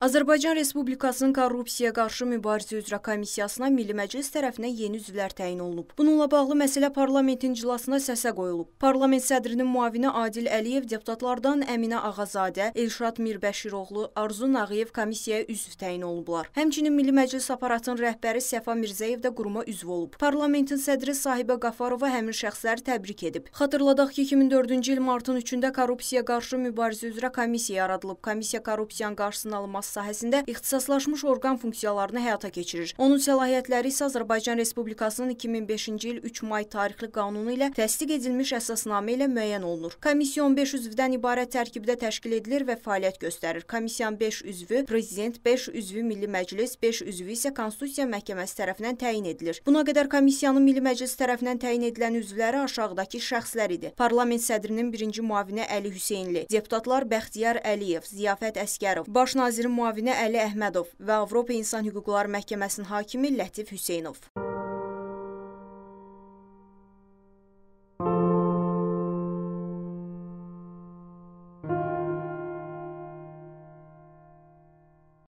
Azərbaycan Respublikasının Korrupsiyaya qarşı mübarizə üzrə komissiyasına Milli Məclis tərəfindən yeni üzvlər təyin olunub. Bununla bağlı məsələ parlamentin iclasında səsə qoyulub. Parlament sədrinin muavini Adil Əliyev deputatlardan Əminə Ağazadə, Elşad Mirbəşiroğlu, Arzu Nağıyev komissiyaya üzv təyin olublar. Həmçinin Milli Məclis aparatının rəhbəri Səfa Mirzəyev də quruma üzv olub. Parlamentin sədri Sahibə Qafarova həmin şəxsləri təbrik edib. Xatırladaq ki, 2004-cü il martın 3-də korrupsiyaya qarşı mübarizə üzrə komissiya yaradılıb. Komissiya korrupsiyanın qarşısının alınması miqyas sahəsində ixtisaslaşmış orqan funksiyalarını həyata keçirir. Onun səlahiyyətləri isə Azərbaycan Respublikasının 2005-ci il 3 may tarixli qanunu ilə təsdiq edilmiş əsasnamə ilə müəyyən olunur. Komissiya 15 üzvdən ibarət tərkibdə təşkil edilir və fəaliyyət göstərir. Komissiyanın 5 üzvü prezident, 5 üzvü Milli Məclis, 5 üzvü isə Konstitusiya Məhkəməsi tərəfindən təyin edilir. Buna qədər komissiyanın Milli Məclis tərəfindən təyin edilən üzvləri aşağıdakı şəxslər idi. Parlament sədrinin birinci müavini Əli Hüseynli, deputatlar Bəxtiyar Əliyev, Ziyafət Əskərov, Baş naziri müavini Əli Əhmədov və Avropa İnsan Hüquqları Məhkəməsinin hakimi Lətif Hüseynov.